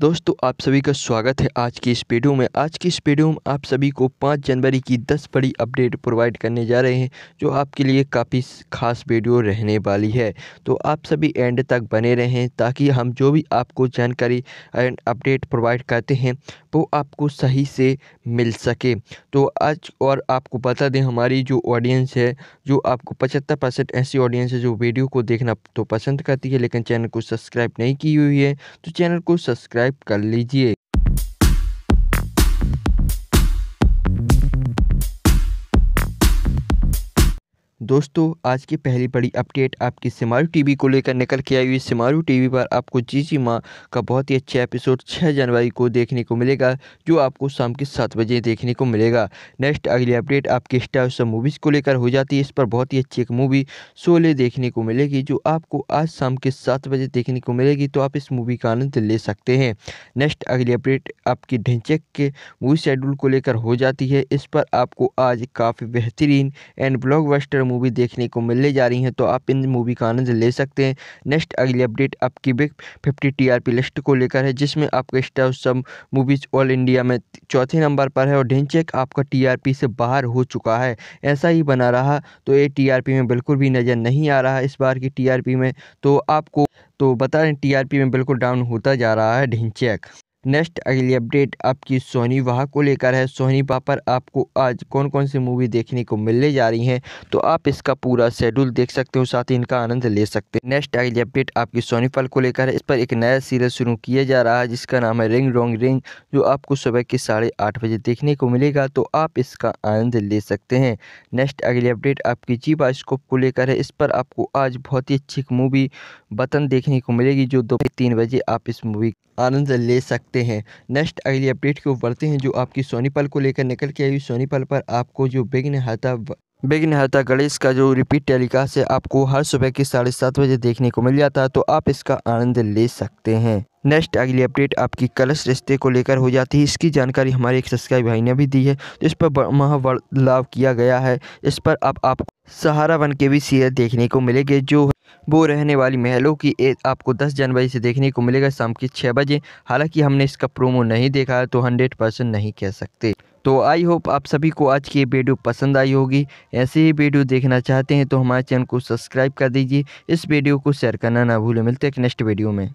दोस्तों आप सभी का स्वागत है आज की इस वीडियो में आज की इस वीडियो में आप सभी को 5 जनवरी की 10 बड़ी अपडेट प्रोवाइड करने जा रहे हैं जो आपके लिए काफ़ी खास वीडियो रहने वाली है तो आप सभी एंड तक बने रहें ताकि हम जो भी आपको जानकारी एंड अपडेट प्रोवाइड करते हैं वो आपको सही से मिल सके तो आज और आपको बता दें हमारी जो ऑडियंस है जो आपको पचहत्तर परसेंट ऐसी ऑडियंस है जो वीडियो को देखना तो पसंद करती है लेकिन चैनल को सब्सक्राइब नहीं की हुई है तो चैनल को सब्सक्राइब सब्सक्राइब कर लीजिए दोस्तों आज की पहली बड़ी अपडेट आपकी सिमारू टीवी को लेकर निकल के आई हुई सिमारू टीवी पर आपको जी जी माँ का बहुत ही अच्छा एपिसोड 6 जनवरी को देखने को मिलेगा जो आपको शाम के सात बजे देखने को मिलेगा नेक्स्ट अगली अपडेट आपके स्टार सब मूवीज़ को लेकर हो जाती है इस पर बहुत ही अच्छी एक मूवी सोले देखने को मिलेगी जो आपको आज शाम के सात बजे देखने को मिलेगी तो आप इस मूवी का आनंद ले सकते हैं नेक्स्ट अगली अपडेट आपकी ढिंचक के मूवी शेड्यूल को लेकर हो जाती है इस पर आपको आज काफ़ी बेहतरीन एंड ब्लॉक मूवी देखने को मिलने जा रही हैं तो आप इन मूवी का आनंद ले सकते हैं नेक्स्ट अगली अपडेट आपकी बिग फिफ्टी टीआरपी लिस्ट को लेकर है जिसमें आपका स्टार सब मूवीज ऑल इंडिया में चौथे नंबर पर है और ढेंचेक आपका टीआरपी से बाहर हो चुका है ऐसा ही बना रहा तो ये टीआरपी में बिल्कुल भी नज़र नहीं आ रहा इस बार की टीआरपी में तो आपको तो बता रहे टीआरपी में बिल्कुल डाउन होता जा रहा है ढिंचेक नेक्स्ट अगली अपडेट आपकी सोनी वाह को लेकर है सोनी वाह पर आपको आज कौन कौन सी मूवी देखने को मिलने जा रही हैं तो आप इसका पूरा शेड्यूल देख सकते हो साथ ही इनका आनंद ले सकते हैं नेक्स्ट अगली अपडेट आपकी सोनी फल को लेकर है इस पर एक नया सीरियल शुरू किया जा रहा है जिसका नाम है रिंग रोंग रिंग जो आपको सुबह के साढ़े आठ बजे देखने को मिलेगा तो आप इसका आनंद ले सकते हैं नेक्स्ट अगली अपडेट आपकी जी बायोस्कोप को लेकर है इस पर आपको आज बहुत ही अच्छी मूवी वतन देखने को मिलेगी जो दोपहर तीन बजे आप इस मूवी आनंद ले सकते सकते हैं नेक्स्ट अगली अपडेट की ओर बढ़ते हैं जो आपकी सोनीपल को लेकर निकल के आई सोनीपल पर आपको जो बिघ्न हाथा बिग निहता गणेश का जो रिपीट टेलीकास्ट है आपको हर सुबह के साढ़े सात बजे देखने को मिल जाता है तो आप इसका आनंद ले सकते हैं नेक्स्ट अगली अपडेट आपकी कलश रिश्ते को लेकर हो जाती है इसकी जानकारी हमारे एक सब्सक्राइब भाई ने भी दी है इस पर लाभ किया गया है इस पर अब आप, आप सहारा वन के भी सीरियल देखने को मिलेंगे जो वो रहने वाली महलों की एज आपको 10 जनवरी से देखने को मिलेगा शाम के छः बजे हालांकि हमने इसका प्रोमो नहीं देखा है तो हंड्रेड परसेंट नहीं कह सकते तो आई होप आप सभी को आज की वीडियो पसंद आई होगी ऐसे ही वीडियो देखना चाहते हैं तो हमारे चैनल को सब्सक्राइब कर दीजिए इस वीडियो को शेयर करना ना भूलें मिलते हैं नेक्स्ट वीडियो में